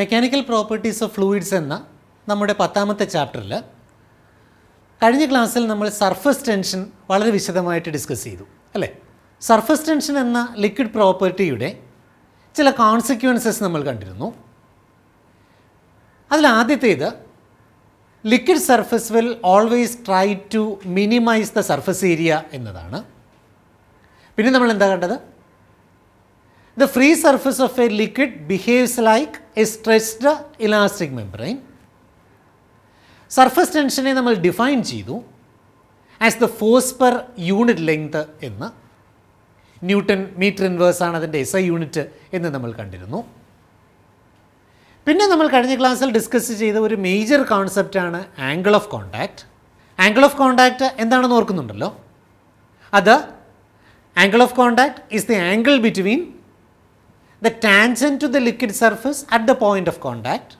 Mechanical properties of fluids എന്ന നമ്മുടെ പത്താമത്തെ ചാപ്റ്ററിൽ കഴിഞ്ഞ ക്ലാസ്സിൽ നമ്മൾ സർഫസ് ടെൻഷൻ വളരെ വിശദമായിട്ട് ഡിസ്കസ് ചെയ്തു അല്ലേ സർഫസ് ടെൻഷൻ എന്ന ലിക്വിഡ് പ്രോപ്പർട്ടിയുടെ ചില കോൺസിക്വൻസസ് നമ്മൾ കണ്ടിരുന്നു അതിൽ ആദ്യത്തേത് liquid surface will always try to minimize the surface area എന്നതാണ് പിന്നെ നമ്മൾ എന്താ കണ്ടത് The free surface of a liquid behaves like a stretched elastic membrane. Surface ടെൻഷനെ നമ്മൾ ഡിഫൈൻ ചെയ്തു as the force per unit length എന്ന് ന്യൂട്ടൺ മീറ്റർ ഇൻവേഴ്സ് ആണ് അതിൻ്റെ എസ് ഐ യൂണിറ്റ് എന്ന് നമ്മൾ കണ്ടിരുന്നു പിന്നെ നമ്മൾ കഴിഞ്ഞ ക്ലാസ്സിൽ ഡിസ്കസ് ചെയ്ത ഒരു മേജർ കോൺസെപ്റ്റാണ് angle of contact angle of contact എന്താണെന്ന് ഓർക്കുന്നുണ്ടല്ലോ അത് angle of contact is the angle between the tangent to the liquid surface at the point of contact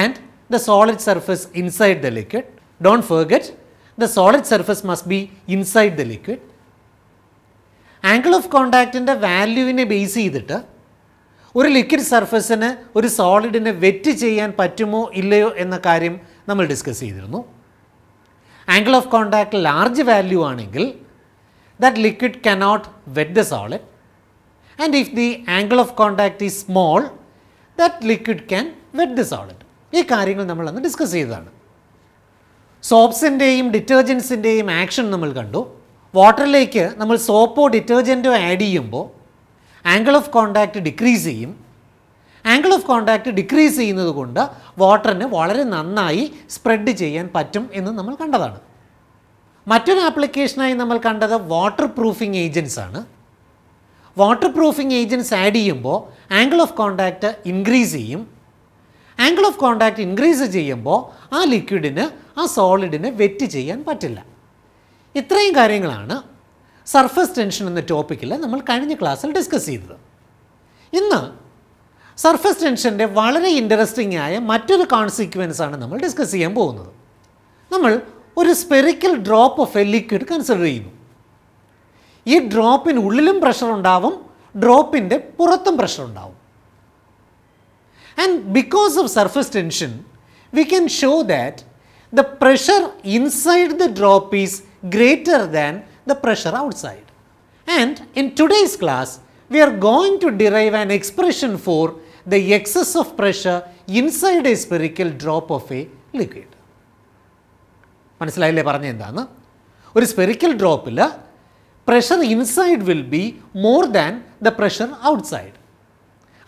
and the solid surface inside the liquid. Do not forget the solid surface must be inside the liquid. Angle of contact in of കോണ്ടാക്റ്റിൻ്റെ a base ചെയ്തിട്ട് ഒരു liquid സർഫസിന് ഒരു സോളിഡിനെ wet ചെയ്യാൻ പറ്റുമോ ഇല്ലയോ എന്ന കാര്യം നമ്മൾ ഡിസ്കസ് ചെയ്തിരുന്നു angle of contact large value ആണെങ്കിൽ that liquid cannot wet the solid and if the angle of contact is small that liquid can wet the solid. ഈ കാര്യങ്ങൾ നമ്മൾ അന്ന് ഡിസ്കസ് ചെയ്തതാണ് സോപ്സിൻ്റെയും ഡിറ്റർജൻസിൻ്റെയും ആക്ഷൻ നമ്മൾ കണ്ടു വാട്ടറിലേക്ക് നമ്മൾ സോപ്പോ ഡിറ്റർജൻറ്റോ ആഡ് ചെയ്യുമ്പോൾ ആംഗിൾ ഓഫ് കോൺടാക്റ്റ് ഡിക്രീസ് ചെയ്യും ആംഗിൾ ഓഫ് കോൺടാക്റ്റ് ഡിക്രീസ് ചെയ്യുന്നത് കൊണ്ട് വാട്ടറിന് വളരെ നന്നായി സ്പ്രെഡ് ചെയ്യാൻ പറ്റും എന്ന് നമ്മൾ കണ്ടതാണ് മറ്റൊരു ആപ്ലിക്കേഷനായി നമ്മൾ കണ്ടത് വാട്ടർ പ്രൂഫിംഗ് ഏജൻസ് ആണ് വാട്ടർ പ്രൂഫിങ് ഏജൻസ് ആഡ് ചെയ്യുമ്പോൾ ആംഗിൾ ഓഫ് കോണ്ടാക്ട് ഇൻക്രീസ് ചെയ്യും ആംഗിൾ ഓഫ് കോണ്ടാക്ട് ഇൻക്രീസ് ചെയ്യുമ്പോൾ ആ ലിക്വിഡിന് ആ സോളിഡിന് വെറ്റ് ചെയ്യാൻ പറ്റില്ല ഇത്രയും കാര്യങ്ങളാണ് സർഫസ് ടെൻഷൻ എന്ന ടോപ്പിക്കിൽ നമ്മൾ കഴിഞ്ഞ ക്ലാസ്സിൽ ഡിസ്കസ് ചെയ്തത് ഇന്ന് സർഫസ് ടെൻഷൻ്റെ വളരെ ഇൻട്രസ്റ്റിംഗ് ആയ മറ്റൊരു കോൺസിക്വൻസാണ് നമ്മൾ ഡിസ്കസ് ചെയ്യാൻ പോകുന്നത് നമ്മൾ ഒരു spherical drop of a liquid consider ചെയ്യുന്നു ഈ ഡ്രോപ്പിനുള്ളിലും പ്രഷർ ഉണ്ടാവും ഡ്രോപ്പിൻ്റെ പുറത്തും പ്രഷർ ഉണ്ടാവും and because of surface tension we can show that the pressure inside the drop is greater than the pressure outside and in today's class we are going to derive an expression for the excess of pressure inside a spherical drop of a liquid മനസ്സിലായില്ലേ പറഞ്ഞ എന്താണ് ഒരു spherical ഡ്രോപ്പിൽ pressure inside will be more than the pressure outside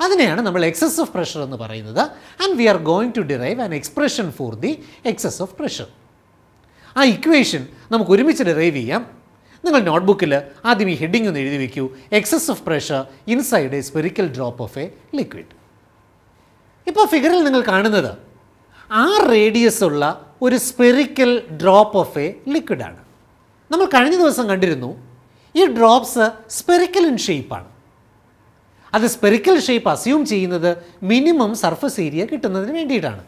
അതിനെയാണ് നമ്മൾ excess of pressure എന്ന് പറയുന്നത് and we are going to derive an expression for the excess of pressure ആ ഇക്വേഷൻ നമുക്ക് ഒരുമിച്ച് ഡിറൈവ് ചെയ്യാം നിങ്ങൾ നോട്ട്ബുക്കിൽ ആദ്യം ഈ ഹെഡിംഗ് ഒന്ന് എഴുതി വയ്ക്കൂ excess of pressure inside a spherical drop of a liquid ഇപ്പോൾ ഫിഗറിൽ നിങ്ങൾ കാണുന്നത് ആ റേഡിയസ് ഉള്ള ഒരു സ്പെറിക്കൽ ഡ്രോപ്പ് ഓഫ് എ ലിക്വിഡാണ് നമ്മൾ കഴിഞ്ഞ ദിവസം കണ്ടിരുന്നു ഈ ഡ്രോപ്സ് സ്പെറിക്കൽ ഇൻ ഷേപ്പാണ് അത് സ്പെറിക്കൽ ഷേപ്പ് അസ്യൂം ചെയ്യുന്നത് മിനിമം സർഫസ് ഏരിയ കിട്ടുന്നതിന് വേണ്ടിയിട്ടാണ്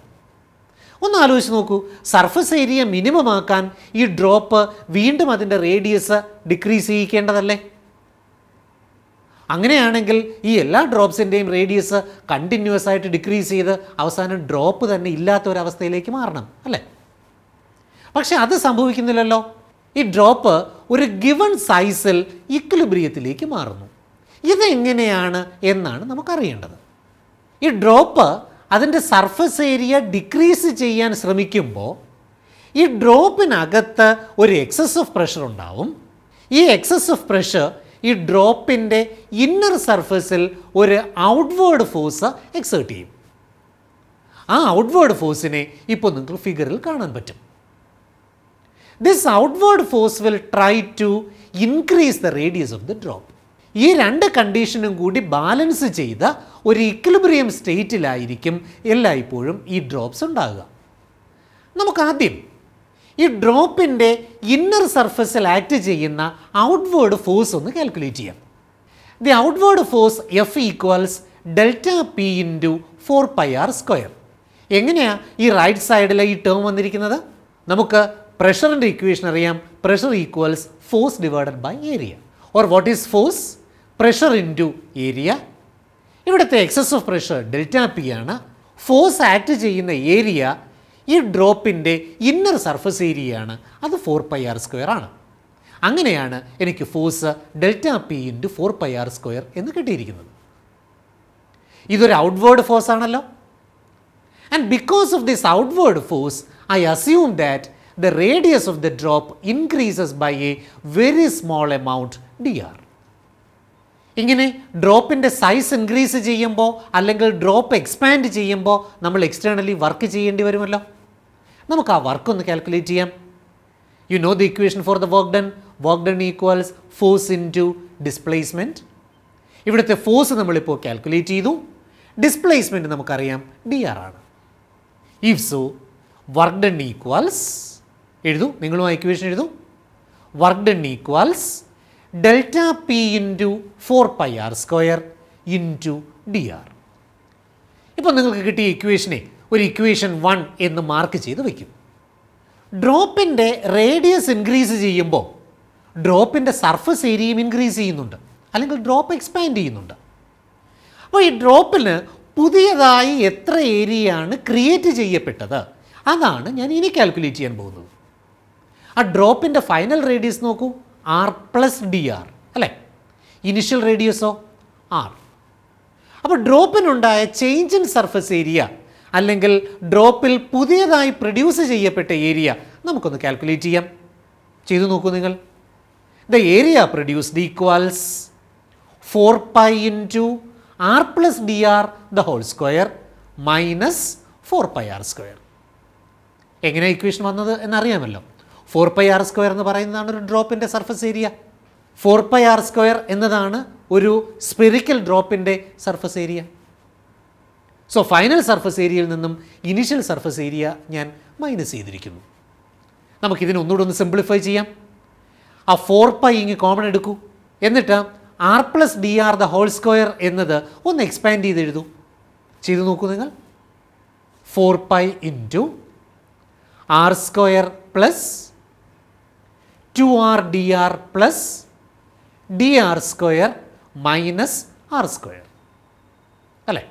ഒന്ന് ആലോചിച്ച് നോക്കൂ സർഫസ് ഏരിയ മിനിമം ആക്കാൻ ഈ ഡ്രോപ്പ് വീണ്ടും അതിൻ്റെ റേഡിയസ് ഡിക്രീസ് ചെയ്യിക്കേണ്ടതല്ലേ അങ്ങനെയാണെങ്കിൽ ഈ എല്ലാ ഡ്രോപ്സിൻ്റെയും റേഡിയസ് കണ്ടിന്യൂസ് ആയിട്ട് ഡിക്രീസ് ചെയ്ത് അവസാനം ഡ്രോപ്പ് തന്നെ ഇല്ലാത്ത അവസ്ഥയിലേക്ക് മാറണം അല്ലേ പക്ഷേ അത് സംഭവിക്കുന്നില്ലല്ലോ ഈ ഡ്രോപ്പ് ഒരു ഗിവൺ സൈസിൽ ഇക്ലിബ്രിയത്തിലേക്ക് മാറുന്നു ഇതെങ്ങനെയാണ് എന്നാണ് നമുക്കറിയേണ്ടത് ഈ ഡ്രോപ്പ് അതിൻ്റെ സർഫസ് ഏരിയ ഡിക്രീസ് ചെയ്യാൻ ശ്രമിക്കുമ്പോൾ ഈ ഡ്രോപ്പിനകത്ത് ഒരു എക്സസ് ഓഫ് പ്രഷർ ഉണ്ടാവും ഈ എക്സസ് ഓഫ് പ്രഷർ ഈ ഡ്രോപ്പിൻ്റെ ഇന്നർ സർഫസിൽ ഒരു ഔട്ട്വേർഡ് ഫോഴ്സ് എക്സേർട്ട് ചെയ്യും ആ ഔട്ട്വേർഡ് ഫോഴ്സിനെ ഇപ്പോൾ നിങ്ങൾക്ക് ഫിഗറിൽ കാണാൻ പറ്റും this outward force will try to increase the radius of the drop ഈ രണ്ട് കണ്ടീഷനും കൂടി ബാലൻസ് ചെയ്ത ഒരു ഇക്വിലിബ്രിയം സ്റ്റേറ്റിലായിരിക്കും എല്ലായ്പ്പോഴും ഈ ഡ്രോപ്സ് ഉണ്ടാകുക നമുക്കാദ്യം ഈ ഡ്രോപ്പിൻ്റെ ഇന്നർ സർഫസിൽ ആക്ട് ചെയ്യുന്ന ഔട്ട്വേർഡ് ഫോഴ്സ് ഒന്ന് കാൽക്കുലേറ്റ് ചെയ്യാം the outward force F equals delta P into four pi R square എങ്ങനെയാണ് ഈ റൈറ്റ് സൈഡിലെ ഈ ടേം വന്നിരിക്കുന്നത് നമുക്ക് പ്രഷറിൻ്റെ ഇക്വേഷൻ അറിയാം pressure equals force divided by area or what is force pressure to area ഇവിടുത്തെ excess of pressure delta P ആണ് ഫോഴ്സ് ആക്ട് ചെയ്യുന്ന ഏരിയ ഈ ഡ്രോപ്പിൻ്റെ ഇന്നർ സർഫസ് ഏരിയയാണ് അത് ഫോർ പൈ ആർ സ്ക്വയർ ആണ് അങ്ങനെയാണ് എനിക്ക് force delta P to four pi R square എന്ന് കിട്ടിയിരിക്കുന്നത് ഇതൊരു ഔട്ട്വേർഡ് ഫോഴ്സ് ആണല്ലോ and because of this outward force I assume that the radius of the drop increases by a very small amount dr. ഇങ്ങനെ ഡ്രോപ്പിൻ്റെ size increase ചെയ്യുമ്പോൾ അല്ലെങ്കിൽ drop expand ചെയ്യുമ്പോൾ നമ്മൾ externally work ചെയ്യേണ്ടി വരുമല്ലോ നമുക്ക് ആ വർക്ക് ഒന്ന് കാൽക്കുലേറ്റ് ചെയ്യാം you know the equation for the work done work done equals force into displacement ഇവിടുത്തെ ഫോഴ്സ് നമ്മളിപ്പോൾ കാൽക്കുലേറ്റ് ചെയ്തു ഡിസ്പ്ലേസ്മെൻറ്റ് നമുക്കറിയാം ഡി ആർ ആണ് if so work done equals എഴുതൂ നിങ്ങളും ആ ഇക്വേഷൻ എഴുതൂ work done equals delta P into four pi R square into D R ഇപ്പോൾ നിങ്ങൾക്ക് കിട്ടിയ ഇക്വേഷനെ ഒരു ഇക്വേഷൻ വൺ എന്ന് മാർക്ക് ചെയ്ത് വയ്ക്കും ഡ്രോപ്പിൻ്റെ റേഡിയസ് ഇൻക്രീസ് ചെയ്യുമ്പോൾ ഡ്രോപ്പിൻ്റെ സർഫസ് ഏരിയയും ഇൻക്രീസ് ചെയ്യുന്നുണ്ട് അല്ലെങ്കിൽ ഡ്രോപ്പ് എക്സ്പാൻഡ് ചെയ്യുന്നുണ്ട് അപ്പോൾ ഈ ഡ്രോപ്പിന് പുതിയതായി എത്ര ഏരിയയാണ് ക്രിയേറ്റ് ചെയ്യപ്പെട്ടത് അതാണ് ഞാൻ ഇനി കാൽക്കുലേറ്റ് ചെയ്യാൻ പോകുന്നത് ആ ഡ്രോപ്പിൻ്റെ ഫൈനൽ റേഡിയസ് നോക്കൂ ആർ പ്ലസ് ഡി ആർ അല്ലേ ഇനിഷ്യൽ റേഡിയസോ ആർ അപ്പോൾ ഡ്രോപ്പിനുണ്ടായ ചേഞ്ച് ഇൻ സർഫസ് ഏരിയ അല്ലെങ്കിൽ ഡ്രോപ്പിൽ പുതിയതായി പ്രൊഡ്യൂസ് ചെയ്യപ്പെട്ട ഏരിയ നമുക്കൊന്ന് കാൽക്കുലേറ്റ് ചെയ്യാം ചെയ്തു നോക്കൂ നിങ്ങൾ the area produced equals four pi into R plus D R the whole square minus four pi R square എങ്ങനെ ഇക്വേഷൻ വന്നത് എന്നറിയാമല്ലോ ഫോർ പൈ ആർ സ്ക്വയർ എന്ന് പറയുന്നതാണ് ഒരു ഡ്രോപ്പിൻ്റെ surface area four pi R square എന്നതാണ് ഒരു spherical ഡ്രോപ്പിൻ്റെ surface area so final surface ഏരിയയിൽ നിന്നും ഇനിഷ്യൽ സർഫസ് ഏരിയ ഞാൻ മൈനസ് ചെയ്തിരിക്കുന്നു നമുക്കിതിനെ ഒന്നുകൂടെ ഒന്ന് സിംപ്ലിഫൈ ചെയ്യാം ആ ഫോർ പൈ ഇങ്ങ് കോമൺ എടുക്കൂ എന്നിട്ട് R plus D R the whole square എന്നത് ഒന്ന് എക്സ്പാൻഡ് ചെയ്ത് എഴുതൂ ചെയ്തു നോക്കൂ നിങ്ങൾ four pi into R square plus 2r dr plus dr square minus r square. Alla,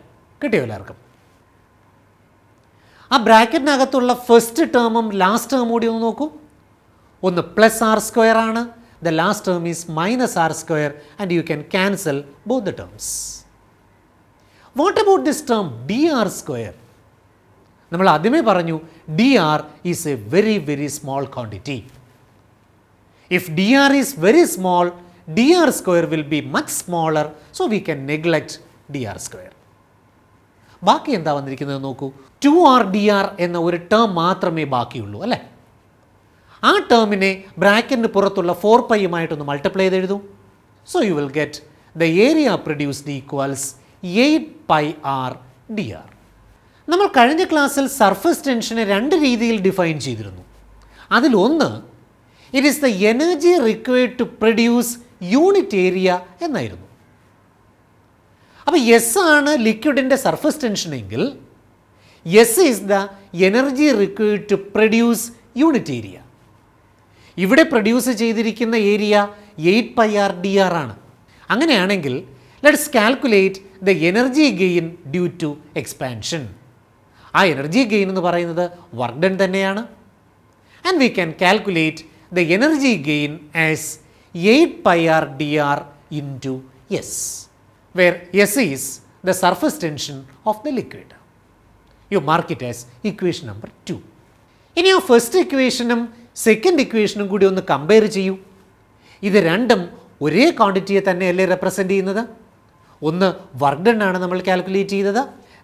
a bracket nagatulla first term um, last term odi plus r square aana, the last term is minus r square and you can cancel both the terms what about this term dr square nammal adime paranju dr is a very very small quantity If dr is very small, dr square will be much smaller, so we can neglect dr square. ബാക്കി എന്താ വന്നിരിക്കുന്നത് നോക്കൂ to R D R എന്ന ഒരു term മാത്രമേ ബാക്കിയുള്ളൂ അല്ലേ ആ ടേമിനെ ബ്രാക്കറ്റിന് പുറത്തുള്ള ഫോർ പൈയുമായിട്ടൊന്ന് മൾട്ടിപ്ലൈ ചെയ്ത് so you will get the area produced equals eight pi R D R നമ്മൾ കഴിഞ്ഞ ക്ലാസ്സിൽ സർഫസ് ടെൻഷനെ രണ്ട് രീതിയിൽ ഡിഫൈൻ ചെയ്തിരുന്നു അതിലൊന്ന് it is the energy required to produce unit area എന്നായിരുന്നു അപ്പോൾ എസ് ആണ് ലിക്വിഡിൻ്റെ സർഫസ് ടെൻഷൻ എങ്കിൽ S is the energy required to produce unit area ഇവിടെ പ്രൊഡ്യൂസ് ചെയ്തിരിക്കുന്ന area eight pi R D R ആണ് അങ്ങനെയാണെങ്കിൽ let's calculate the energy gain due to expansion ആ എനർജി ഗെയിൻ എന്ന് പറയുന്നത് വർക്ക് ഡൺ തന്നെയാണ് and we can calculate the energy gain as 8 pi r dr into S, where S is the surface tension of the liquid. You mark it as equation number 2. ഇനി ആ first ഇക്വേഷനും second ഇക്വേഷനും കൂടി ഒന്ന് compare ചെയ്യൂ ഇത് രണ്ടും ഒരേ ക്വാണ്ടിറ്റിയെ തന്നെയല്ലേ റെപ്രസെൻ്റ് ചെയ്യുന്നത് ഒന്ന് വർക്ക് ഡൺ ആണ് നമ്മൾ കാൽക്കുലേറ്റ് ചെയ്തത്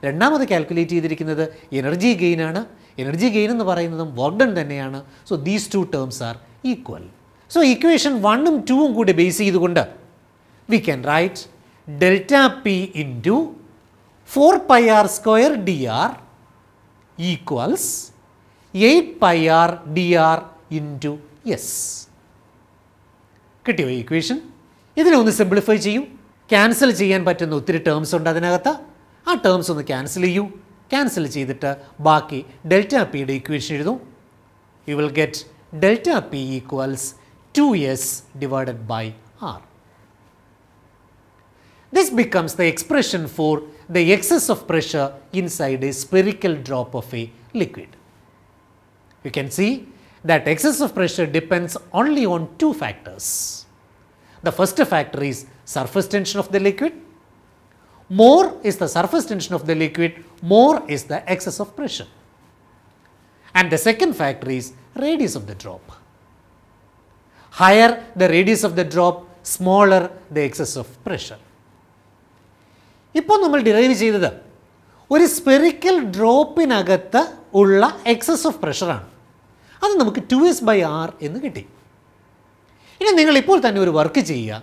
രണ്ടാമത് കാൽക്കുലേറ്റ് ചെയ്തിരിക്കുന്നത് എനർജി ഗെയിൻ ആണ് എനർജി ഗെയിൻ എന്ന് പറയുന്നതും വർക്ക് ഡൺ തന്നെയാണ് so these two terms are equal so equation വണ്ണും ടുവും കൂടി ബേസ് ചെയ്തുകൊണ്ട് we can write delta P to four pi R square D R equals eight pi R D R to S കിട്ടിയോ equation ഇതിനൊന്ന് simplify ചെയ്യൂ cancel ചെയ്യാൻ പറ്റുന്ന ഒത്തിരി ടേംസ് ഉണ്ട് അതിനകത്ത് ആ ടേംസ് ഒന്ന് ക്യാൻസൽ ചെയ്യൂ ക്യാൻസൽ ചെയ്തിട്ട് ബാക്കി ഡെൽറ്റ പിയുടെ ഇക്വേഷൻ എഴുതും you will get delta P equals two S divided by R. This becomes the expression for the excess of pressure inside a spherical drop of a liquid. You can see that excess of pressure depends only on two factors. The first factor is surface tension of the liquid more is the surface tension of the liquid, more is the excess of pressure. And the second factor is radius of the drop. Higher the radius of the drop, smaller the excess of pressure. ഇപ്പോൾ നമ്മൾ derive ചെയ്തത് ഒരു spherical ഡ്രോപ്പിനകത്ത് ഉള്ള excess of പ്രഷറാണ് അത് നമുക്ക് to S by R എന്ന് കിട്ടി ഇനി നിങ്ങൾ ഇപ്പോൾ തന്നെ ഒരു വർക്ക് ചെയ്യുക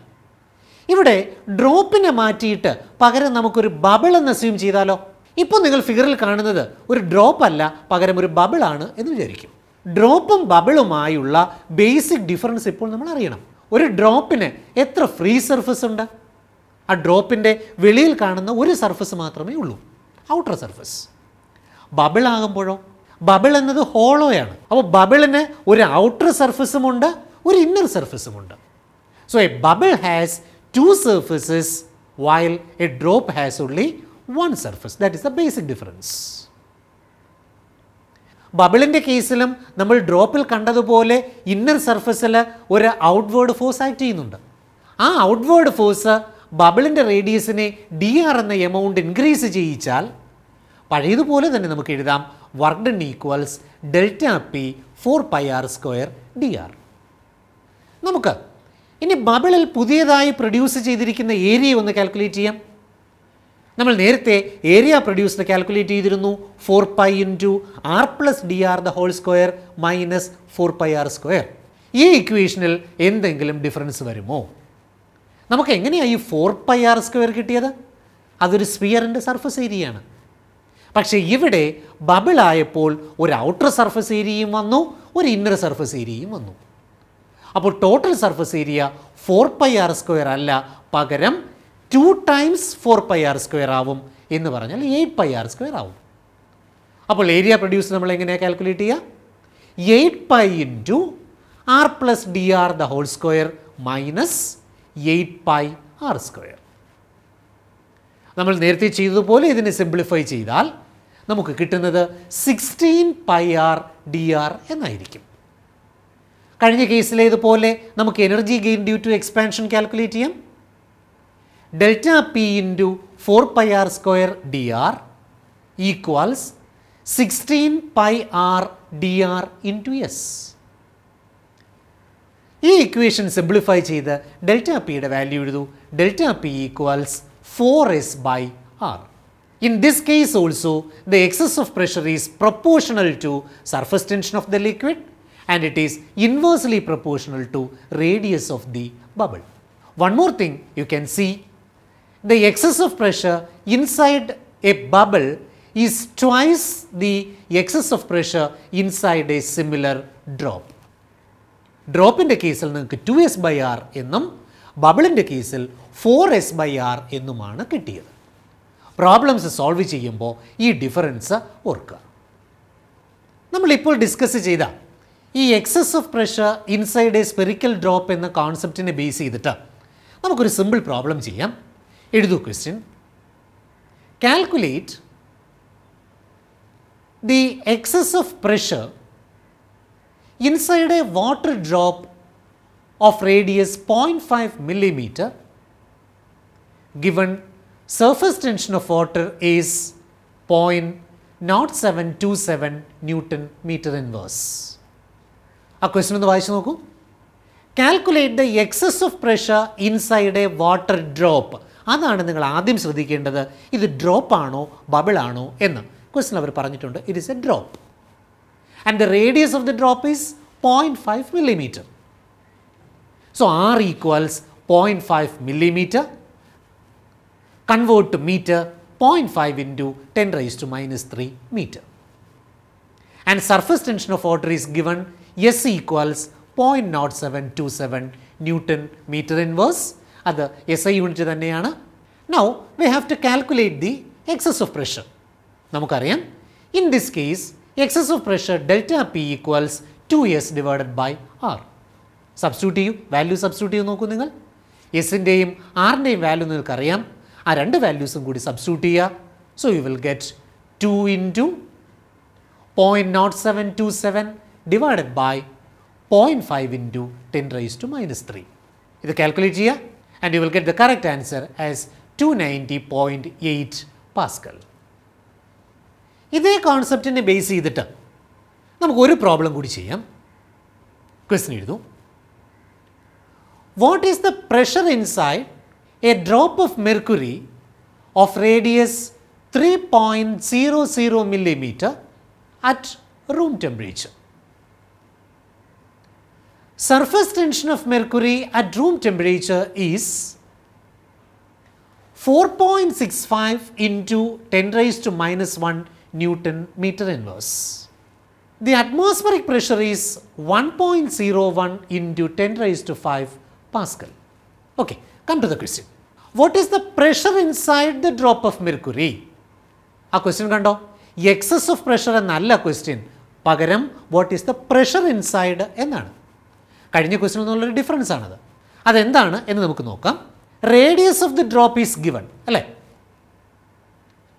ഇവിടെ ഡ്രോപ്പിനെ മാറ്റിയിട്ട് പകരം നമുക്കൊരു ബബിൾ എന്ന് അസ്യൂം ചെയ്താലോ ഇപ്പോൾ നിങ്ങൾ ഫിഗറിൽ കാണുന്നത് ഒരു ഡ്രോപ്പ് അല്ല പകരം ഒരു ബബിളാണ് എന്ന് വിചാരിക്കും ഡ്രോപ്പും ബബിളുമായുള്ള ബേസിക് ഡിഫറൻസ് ഇപ്പോൾ നമ്മൾ അറിയണം ഒരു ഡ്രോപ്പിന് എത്ര ഫ്രീ സർഫസ് ഉണ്ട് ആ ഡ്രോപ്പിൻ്റെ വെളിയിൽ കാണുന്ന ഒരു സർഫസ് മാത്രമേ ഉള്ളൂ ഔട്ടർ സർഫസ് ബബിളാകുമ്പോഴോ ബബിൾ എന്നത് ഹോളോയാണ് അപ്പോൾ ബബിളിന് ഒരു ഔട്ടർ സർഫസുമുണ്ട് ഒരു ഇന്നർ സർഫസുമുണ്ട് so a bubble has two surfaces while a drop has only one surface. That is the basic difference. ബബിളിൻ്റെ കേസിലും നമ്മൾ ഡ്രോപ്പിൽ കണ്ടതുപോലെ ഇന്നർ സർഫസിൽ ഒരു ഔട്ട്വേർഡ് ഫോഴ്സ് ആക്ട് ചെയ്യുന്നുണ്ട് ആ ഔട്ട്വേർഡ് ഫോഴ്സ് ബബിളിൻ്റെ റേഡിയസിനെ ഡി ആർ എന്ന എമൗണ്ട് ഇൻക്രീസ് ചെയ്യിച്ചാൽ പഴയതുപോലെ തന്നെ നമുക്ക് എഴുതാം work equals delta P four pi R square D R നമുക്ക് ഇനി ബബിളിൽ പുതിയതായി പ്രൊഡ്യൂസ് ചെയ്തിരിക്കുന്ന ഏരിയ ഒന്ന് കാൽക്കുലേറ്റ് ചെയ്യാം നമ്മൾ നേരത്തെ ഏരിയ പ്രൊഡ്യൂസ്ഡ് കാൽക്കുലേറ്റ് ചെയ്തിരുന്നു four pi to R plus D R the whole square minus four pi R square ഈ ഇക്വേഷനിൽ എന്തെങ്കിലും ഡിഫറൻസ് വരുമോ നമുക്ക് എങ്ങനെയാണ് ഈ ഫോർ പൈ ആർ സ്ക്വയർ കിട്ടിയത് അതൊരു സ്പിയറിൻ്റെ സർഫസ് ഏരിയയാണ് പക്ഷേ ഇവിടെ ബബിൾ ആയപ്പോൾ ഒരു ഔട്ടർ സർഫസ് ഏരിയയും വന്നു ഒരു ഇന്നർ സർഫസ് ഏരിയയും വന്നു അപ്പോൾ total surface area four pi R square അല്ല പകരം two times four pi R square ആവും എന്ന് പറഞ്ഞാൽ എയ്റ്റ് പൈ ആർ സ്ക്വയർ ആവും അപ്പോൾ ഏരിയ പ്രൊഡ്യൂസ് നമ്മൾ എങ്ങനെയാണ് കാൽക്കുലേറ്റ് ചെയ്യുക eight pi into R plus D R the whole square minus eight pi R square നമ്മൾ നേരത്തെ ചെയ്തതുപോലെ ഇതിനെ സിംപ്ലിഫൈ ചെയ്താൽ നമുക്ക് കിട്ടുന്നത് sixteen pi R D R എന്നായിരിക്കും കഴിഞ്ഞ കേസിലേതുപോലെ നമുക്ക് energy gain due to expansion calculate ചെയ്യാം delta P into four pi R square D R equals sixteen pi R D R into S ഈ ഇക്വേഷൻ സിംപ്ലിഫൈ ചെയ്ത് ഡെൽറ്റ പിയുടെ value എഴുതു delta P equals four S by R in this case also the excess of pressure is proportional to surface tension of the liquid and it is inversely proportional to radius of the bubble. One more thing you can see, the excess of pressure inside a bubble is twice the excess of pressure inside a similar drop. Drop in the case of ഡ്രോപ്പിൻ്റെ കേസിൽ നിങ്ങൾക്ക് two S by R എന്നും ബബിളിൻ്റെ കേസിൽ four S by mana എന്നുമാണ് Problems solve solve ചെയ്യുമ്പോൾ ഈ difference ഓർക്കുക നമ്മളിപ്പോൾ discusses either. ഈ excess of pressure inside a spherical drop എന്ന കോൺസെപ്റ്റിനെ ബേസ് ചെയ്തിട്ട് നമുക്കൊരു സിമ്പിൾ പ്രോബ്ലം ചെയ്യാം എഴുതൂ question calculate the excess of pressure inside a water drop of radius 0.5 millimeter given surface tension of water is 0.0727 Newton meter inverse. ആ question ഒന്ന് വായിച്ചു നോക്കൂ calculate the excess of pressure inside a water drop അതാണ് നിങ്ങൾ ആദ്യം ശ്രദ്ധിക്കേണ്ടത് ഇത് ഡ്രോപ്പാണോ ബബിളാണോ എന്ന് ക്വസ്റ്റൻ അവർ പറഞ്ഞിട്ടുണ്ട് it is a drop and the radius of the drop is point five millimetre so R equals point five millimetre convert to metre point five into ten raise to minus three metre and surface tension of water is given S equals 0.0727 Newton meter inverse. That is SI unit. Now, we have to calculate the excess of pressure. In this case, excess of pressure delta P equals 2S divided by R. Substitute value substitute you. S in the R name value in the Kariam, R and values in good substitute ya. So you will get 2 into 0.0727 divided by 0.5 into 10 raised to minus 3. If you calculate here and you will get the correct answer as 290.8 Pascal. If they concept in a base either term, we will problem. Question is, what is the pressure inside a drop of mercury of radius 3.00 millimeter at room temperature? surface tension of mercury at room temperature is 4.65 into 10 raised to minus 1 Newton meter inverse. The atmospheric pressure is 1.01 into 10 raised to 5 Pascal. Okay, come to the question. What is the pressure inside the drop of mercury? A question കണ്ടോ excess of pressure. A question question. what is the pressure inside? Inside എന്നാണ് കഴിഞ്ഞ question എന്നുള്ളൊരു difference ആണത് അതെന്താണ് എന്ന് നമുക്ക് നോക്കാം radius of the drop is given അല്ലേ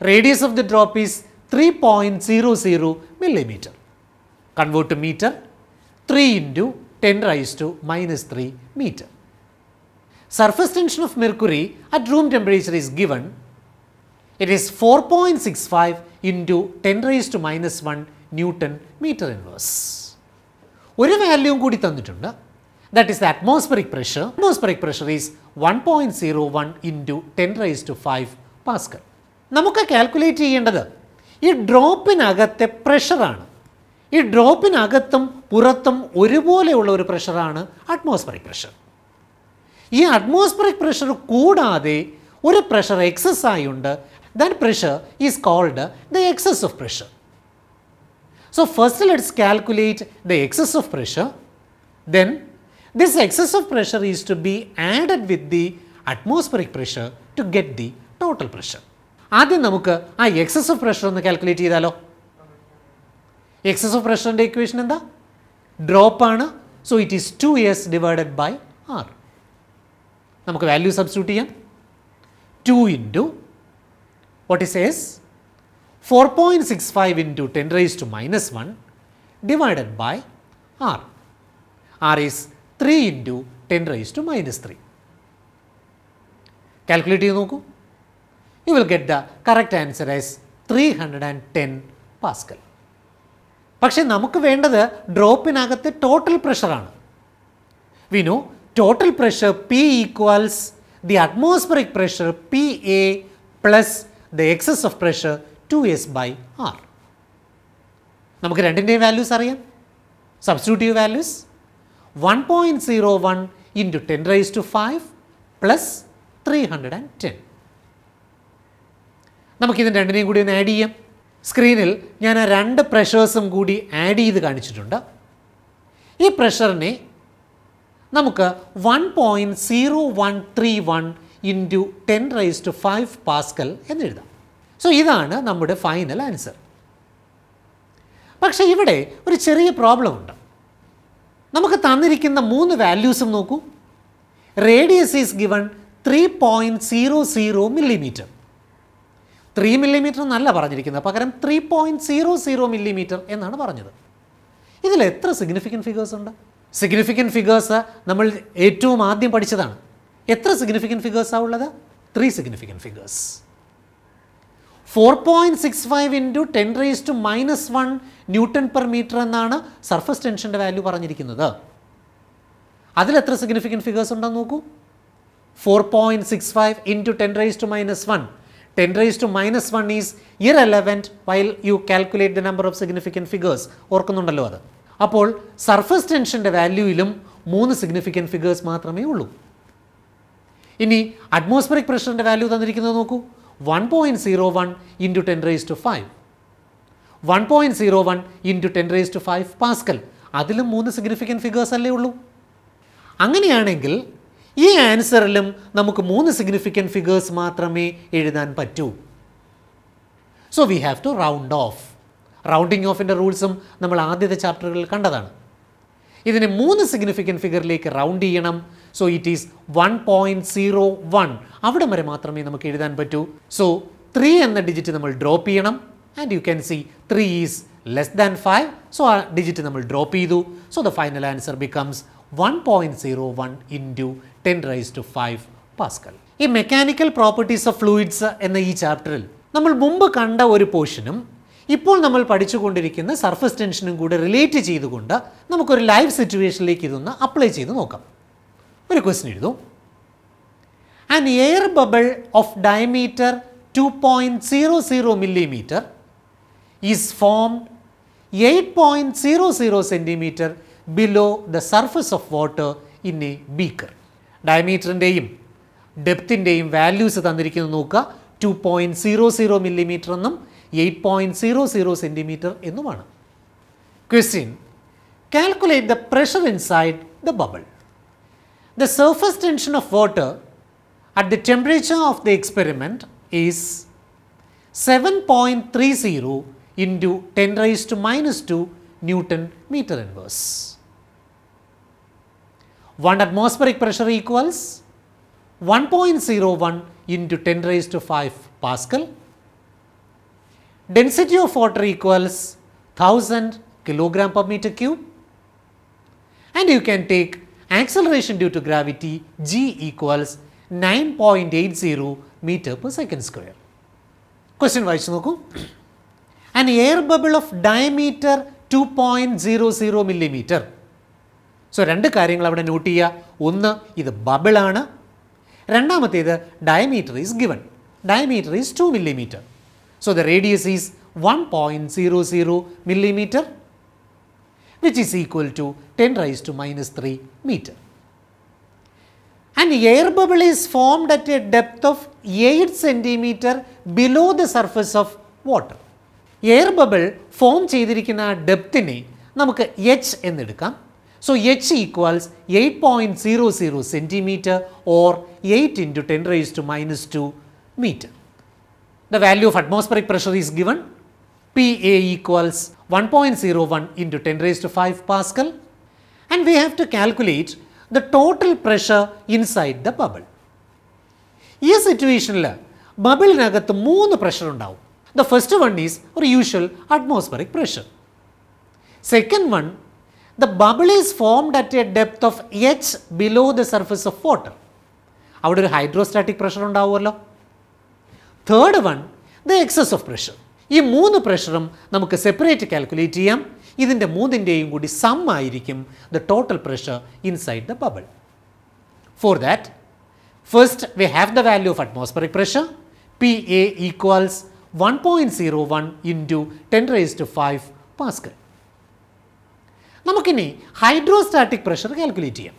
radius of the drop is three point zero zero millimetre convert metre three into ten raise to minus three metre surface tension of mercury at room temperature is given it is four point six five into ten raise to minus one newton metre inverse ഒരു value കൂടി തന്നിട്ടുണ്ട് that is atmospheric pressure atmospheric pressure is one point zero one into ten raise to five pascal നമുക്ക് calculate ചെയ്യേണ്ടത് ഈ ഡ്രോപ്പിനകത്തെ പ്രഷറാണ് ഈ ഡ്രോപ്പിനകത്തും പുറത്തും ഒരുപോലെയുള്ള ഒരു പ്രഷറാണ് അറ്റ്മോസ്ഫറിക് പ്രഷർ ഈ അറ്റ്മോസ്ഫറിക് പ്രഷർ കൂടാതെ ഒരു പ്രഷർ എക്സസ് ആയുണ്ട് that pressure is called the excess of pressure So first let us calculate the excess of pressure. Then this excess of pressure is to be added with the atmospheric pressure to get the total pressure. Adhin namukka excess of pressure on the calculate it Excess of pressure on the equation in the drop on so it is 2s divided by r. Namukka value substitute 2 into what is s? 4.65 into 10 raised to minus 1 divided by r. r is 3 into 10 raised to minus 3. Calculate you You will get the correct answer as 310 Pascal. Pakshe namukku venda drop in agathe total pressure aanu. We know total pressure P equals the atmospheric pressure P A plus the excess of pressure two S by R നമുക്ക് രണ്ടിൻ്റെയും values അറിയാം substitutive values one point zero one into ten raise to five plus three hundred and ten നമുക്കിതിന് രണ്ടിനെയും കൂടി ഒന്ന് add ചെയ്യാം സ്ക്രീനിൽ ഞാൻ ആ രണ്ട് പ്രഷേഴ്സും കൂടി ആഡ് ചെയ്ത് കാണിച്ചിട്ടുണ്ട് ഈ പ്രഷറിനെ നമുക്ക് one point zero one three one into ten raise to five pascal എന്നെഴുതാം സോ ഇതാണ് നമ്മുടെ ഫൈനൽ ആൻസർ പക്ഷെ ഇവിടെ ഒരു ചെറിയ പ്രോബ്ലം ഉണ്ട് നമുക്ക് തന്നിരിക്കുന്ന മൂന്ന് വാല്യൂസും നോക്കൂ radius is given three point zero zero millimetre three millimetre എന്നല്ല പറഞ്ഞിരിക്കുന്നത് പകരം three point zero zero millimetre എന്നാണ് പറഞ്ഞത് ഇതിൽ എത്ര സിഗ്നിഫിക്കൻറ്റ് ഫിഗേഴ്സ് ഉണ്ട് സിഗ്നിഫിക്കൻറ്റ് ഫിഗേഴ്സ് നമ്മൾ ഏറ്റവും ആദ്യം പഠിച്ചതാണ് എത്ര സിഗ്നിഫിക്കൻറ്റ് ഫിഗേഴ്സാണ് ഉള്ളത് three significant figures four point six five into ten raise to minus one newton per metre എന്നാണ് സർഫസ് ടെൻഷൻ്റെ വാല്യൂ പറഞ്ഞിരിക്കുന്നത് അതിൽ എത്ര സിഗ്നിഫിക്കൻറ്റ് ഫിഗേഴ്സ് ഉണ്ടെന്ന് നോക്കൂ four point six five into ten raise to minus one ten raise to minus one is irrelevant while you calculate the number of significant figures ഓർക്കുന്നുണ്ടല്ലോ അത് അപ്പോൾ സർഫസ് ടെൻഷൻ്റെ വാല്യൂയിലും മൂന്ന് സിഗ്നിഫിക്കൻറ്റ് ഫിഗേഴ്സ് മാത്രമേ ഉള്ളൂ ഇനി അറ്റ്മോസ്ഫിയറിക് പ്രഷറിൻ്റെ വാല്യൂ തന്നിരിക്കുന്നത് നോക്കൂ 1.01 two five one to zero 1.01 into ten raise to five pascal അതിലും മൂന്ന് സിഗ്നിഫിക്കൻറ്റ് ഫിഗേഴ്സ് അല്ലേ ഉള്ളൂ അങ്ങനെയാണെങ്കിൽ ഈ ആൻസറിലും നമുക്ക് മൂന്ന് സിഗ്നിഫിക്കൻറ്റ് ഫിഗേഴ്സ് മാത്രമേ എഴുതാൻ പറ്റൂ so we have to round off rounding ഓഫിൻ്റെ റൂൾസും നമ്മൾ ആദ്യത്തെ ചാപ്റ്ററുകളിൽ കണ്ടതാണ് ഇതിനെ മൂന്ന് സിഗ്നിഫിക്കൻറ്റ് ഫിഗറിലേക്ക് റൗണ്ട് ചെയ്യണം so it is one point zero one അവിടെ വരെ മാത്രമേ നമുക്ക് എഴുതാൻ പറ്റൂ സോ ത്രീ എന്ന ഡിജിറ്റ് നമ്മൾ ഡ്രോപ്പ് ചെയ്യണം and you can see three is less than five so ആ ഡിജിറ്റ് നമ്മൾ ഡ്രോപ്പ് ചെയ്തു so the final answer becomes one point zero one into ten raise to five pascal ഈ mechanical properties of fluids എന്ന ഈ ചാപ്റ്ററിൽ നമ്മൾ മുമ്പ് കണ്ട ഒരു പോർഷനും ഇപ്പോൾ നമ്മൾ പഠിച്ചുകൊണ്ടിരിക്കുന്ന സർഫസ് ടെൻഷനും കൂടെ റിലേറ്റ് ചെയ്തുകൊണ്ട് നമുക്കൊരു ലൈവ് സിറ്റുവേഷനിലേക്ക് ഇതൊന്ന് അപ്ലൈ ചെയ്ത് നോക്കാം ഒരു ക്വസ്റ്റ്യൻ എഴുതും an air bubble of diameter two point zero zero millimetre is formed eight point zero zero centimetre below the surface of water in a beaker ഡയമീറ്ററിൻ്റെയും ഡെപ്തിൻ്റെയും വാല്യൂസ് തന്നിരിക്കുന്നത് നോക്കുക two point zero zero millimetre എന്നും 8.00 centimeter. in the one. Question. Calculate the pressure inside the bubble. The surface tension of water at the temperature of the experiment is 7.30 into 10 raised to minus 2 Newton meter inverse. 1 atmospheric pressure equals 1.01 into 10 raised to 5 Pascal. Density of water equals 1000 kilogram per meter cube and you can take acceleration due to gravity g equals 9.80 meter per second square. Question വായിച്ചു നോക്കൂ an air bubble of diameter 2.00 millimeter. So രണ്ട് കാര്യങ്ങൾ അവിടെ note ചെയ്യുക ഒന്ന് ഇത് ബബിളാണ് രണ്ടാമത്തേത് diameter is given diameter is two millimeter. So, the radius is 1.00 millimeter which is equal to 10 raised to minus 3 meter. An air bubble is formed at a depth of 8 centimeter below the surface of water. Air bubble form ചെയ്തിരിക്കുന്ന ഡെപ്തിനെ നമുക്ക് H എന്നെടുക്കാം so H equals eight So h equals 8.00 centimeter or 8 into 10 raised to minus 2 meter the value of atmospheric pressure is given PA equals 1.01 into 10 raised to 5 Pascal and we have to calculate the total pressure inside the bubble. In this situation, bubble is the pressure. The first one is our usual atmospheric pressure. Second one, the bubble is formed at a depth of h below the surface of water. Our hydrostatic pressure is third one the excess of pressure ഈ മൂന്ന് പ്രഷറും നമുക്ക് separate calculate ചെയ്യാം ഇതിൻ്റെ മൂന്നിൻ്റെയും കൂടി sum ആയിരിക്കും the total pressure inside the bubble for that first we have the value of atmospheric pressure P A equals one point zero one into ten raise to five pascal നമുക്കിനി hydrostatic pressure calculate ചെയ്യാം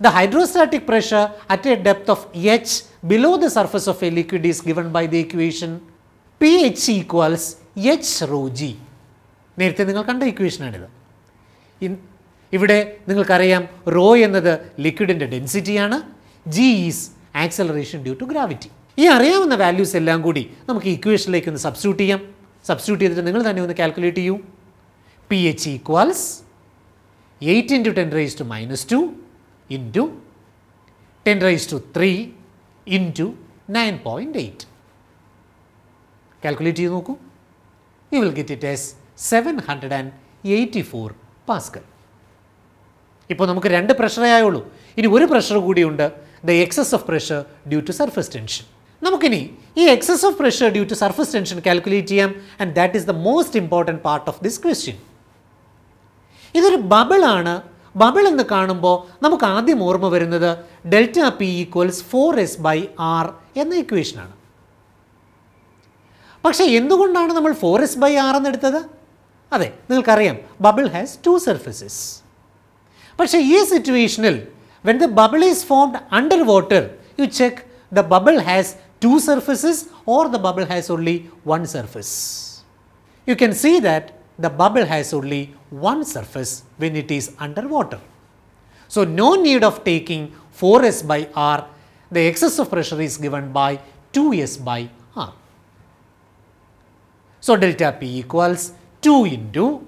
The hydrostatic pressure at a depth of h below the surface of a liquid is given by the equation pH equals h rho g. നേരത്തെ നിങ്ങൾ കണ്ട ഇക്വേഷനാണിത് ഇവിടെ നിങ്ങൾക്കറിയാം rho എന്നത് ലിക്വിഡിൻ്റെ ഡെൻസിറ്റിയാണ് G is acceleration due to gravity ഈ അറിയാവുന്ന വാല്യൂസ് എല്ലാം കൂടി നമുക്ക് ഇക്വേഷനിലേക്ക് ഒന്ന് സബ്സ്റ്റിറ്റ്യൂട്ട് ചെയ്യാം സബ്സ്റ്റിറ്റ്യൂട്ട് ചെയ്തിട്ട് നിങ്ങൾ തന്നെ ഒന്ന് കാൽക്കുലേറ്റ് ചെയ്യൂ P H equals eight into ten raise to minus two into 10 raised to 3 into 9.8. Calculate it. You will get it as 784 Pascal. Now, we have two pressures. This is one pressure. The excess of pressure due to surface tension. Now, this excess of pressure due to surface tension calculate it and that is the most important part of this question. This is a bubble എന്ന് കാണുമ്പോൾ നമുക്ക് ആദ്യം ഓർമ്മ വരുന്നത് delta P equals four S by R എന്ന ഇക്വേഷനാണ് പക്ഷേ എന്തുകൊണ്ടാണ് നമ്മൾ ഫോർ എസ് ബൈ ആർ എന്നെടുത്തത് അതെ നിങ്ങൾക്കറിയാം ബബിൾ ഹാസ് ടു സർഫസസ് പക്ഷേ ഈ സിറ്റുവേഷനിൽ when the bubble is formed under water you check the bubble has two surfaces or the bubble has only one surface you can see that the bubble has only one surface when it is under water. So, no need of taking 4S by R, the excess of pressure is given by 2S by R. So, delta P equals 2 into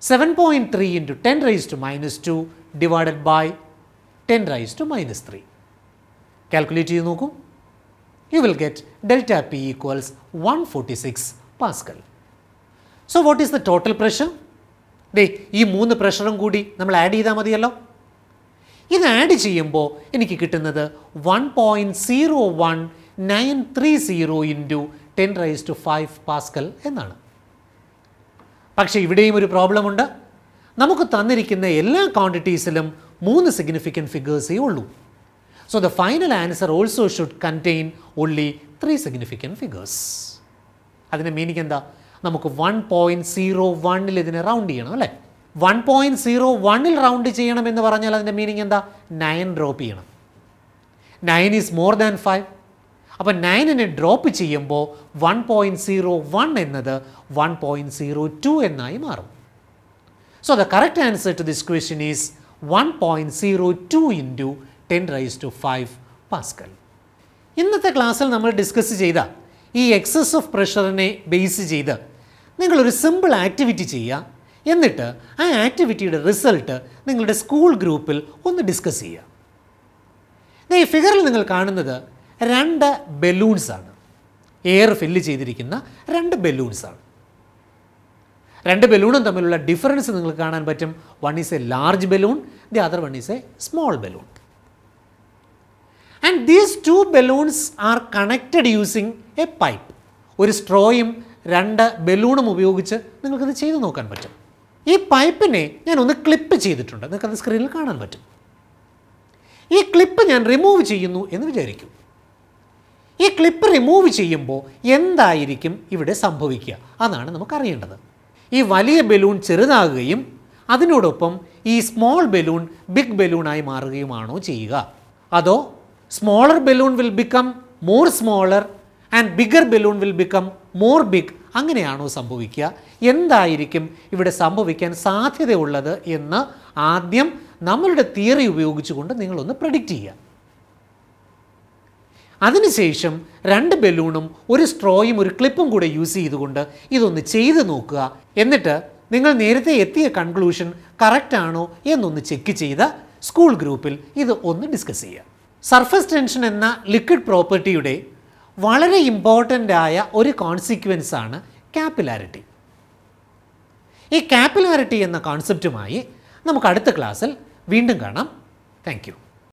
7.3 into 10 raised to minus 2 divided by 10 raised to minus 3. Calculate you You will get delta P equals 146 Pascal. So what is the total pressure there ഈ മൂന്ന് പ്രഷറും കൂടി നമ്മൾ add ചെയ്താൽ മതിയല്ലോ ഇത് add ചെയ്യുമ്പോൾ എനിക്ക് കിട്ടുന്നത് one point zero one nine three zero into ten raise to five pascal എന്നാണ് പക്ഷേ ഇവിടെയും ഒരു പ്രോബ്ലമുണ്ട് നമുക്ക് തന്നിരിക്കുന്ന എല്ലാ ക്വാണ്ടിറ്റീസിലും മൂന്ന് സിഗ്നിഫിക്കൻറ്റ് ഫിഗേഴ്സേ ഉള്ളൂ so the final answer also should contain only three significant figures അതിൻ്റെ മീനിങ് എന്താ നമുക്ക് വൺ പോയിൻറ്റ് സീറോ വണ്ണിൽ ഇതിനെ റൗണ്ട് ചെയ്യണം അല്ലേ വൺ പോയിൻറ്റ് സീറോ വണ്ണിൽ റൗണ്ട് ചെയ്യണം എന്ന് പറഞ്ഞാൽ അതിൻ്റെ മീനിങ് എന്താ നയൻ ഡ്രോപ്പ് ചെയ്യണം nine is more than five അപ്പോൾ നയനിനെ ഡ്രോപ്പ് ചെയ്യുമ്പോൾ വൺ പോയിൻറ്റ് സീറോ വൺ എന്നത് വൺ പോയിൻറ്റ് സീറോ ടു എന്നായി മാറും so the correct answer to this question is one point zero two into ten raise to five pascal ഇന്നത്തെ ക്ലാസ്സിൽ നമ്മൾ discuss ചെയ്ത ഈ എക്സസ് ഓഫ് പ്രഷറിനെ ബേസ് ചെയ്ത് നിങ്ങളൊരു സിമ്പിൾ ആക്ടിവിറ്റി ചെയ്യുക എന്നിട്ട് ആ ആക്ടിവിറ്റിയുടെ റിസൾട്ട് നിങ്ങളുടെ സ്കൂൾ ഗ്രൂപ്പിൽ ഒന്ന് ഡിസ്കസ് ചെയ്യുക ഈ ഫിഗറിൽ നിങ്ങൾ കാണുന്നത് രണ്ട് ബലൂൺസാണ് എയർ ഫില്ല് ചെയ്തിരിക്കുന്ന രണ്ട് ബലൂൺസാണ് രണ്ട് ബലൂണും തമ്മിലുള്ള ഡിഫറൻസ് നിങ്ങൾക്ക് കാണാൻ പറ്റും one is a large balloon the other one is a small balloon and these two balloons are connected using a pipe ഒരു സ്ട്രോയും രണ്ട് ബലൂണും ഉപയോഗിച്ച് നിങ്ങൾക്കത് ചെയ്തു നോക്കാൻ പറ്റും ഈ പൈപ്പിനെ ഞാൻ ഒന്ന് ക്ലിപ്പ് ചെയ്തിട്ടുണ്ട് നിങ്ങൾക്കത് സ്ക്രീനിൽ കാണാൻ പറ്റും ഈ ക്ലിപ്പ് ഞാൻ റിമൂവ് ചെയ്യുന്നു എന്ന് വിചാരിക്കും ഈ ക്ലിപ്പ് റിമൂവ് ചെയ്യുമ്പോൾ എന്തായിരിക്കും ഇവിടെ സംഭവിക്കുക അതാണ് നമുക്കറിയേണ്ടത് ഈ വലിയ ബലൂൺ ചെറുതാകുകയും അതിനോടൊപ്പം ഈ സ്മോൾ ബലൂൺ ബിഗ് ബലൂണായി മാറുകയുമാണോ ചെയ്യുക അതോ smaller balloon will become more smaller and bigger balloon will become more big അങ്ങനെയാണോ സംഭവിക്കുക എന്തായിരിക്കും ഇവിടെ സംഭവിക്കാൻ സാധ്യതയുള്ളത് എന്ന് ആദ്യം നമ്മളുടെ തിയറി ഉപയോഗിച്ചുകൊണ്ട് നിങ്ങളൊന്ന് പ്രഡിക്റ്റ് ചെയ്യുക അതിനുശേഷം രണ്ട് ബലൂണും ഒരു സ്ട്രോയും ഒരു ക്ലിപ്പും കൂടെ യൂസ് ചെയ്തുകൊണ്ട് ഇതൊന്ന് ചെയ്ത് നോക്കുക എന്നിട്ട് നിങ്ങൾ നേരത്തെ എത്തിയ കൺക്ലൂഷൻ കറക്റ്റാണോ എന്നൊന്ന് ചെക്ക് ചെയ്ത് സ്കൂൾ ഗ്രൂപ്പിൽ ഇത് ഒന്ന് ഡിസ്കസ് ചെയ്യുക സർഫസ് ടെൻഷൻ എന്ന ലിക്വിഡ് പ്രോപ്പർട്ടിയുടെ വളരെ ഇമ്പോർട്ടൻ്റ് ആയ ഒരു കോൺസിക്വൻസ് ആണ് ക്യാപ്പിലാരിറ്റി ഈ ക്യാപ്പിലാരിറ്റി എന്ന കോൺസെപ്റ്റുമായി നമുക്ക് അടുത്ത ക്ലാസ്സിൽ വീണ്ടും കാണാം താങ്ക്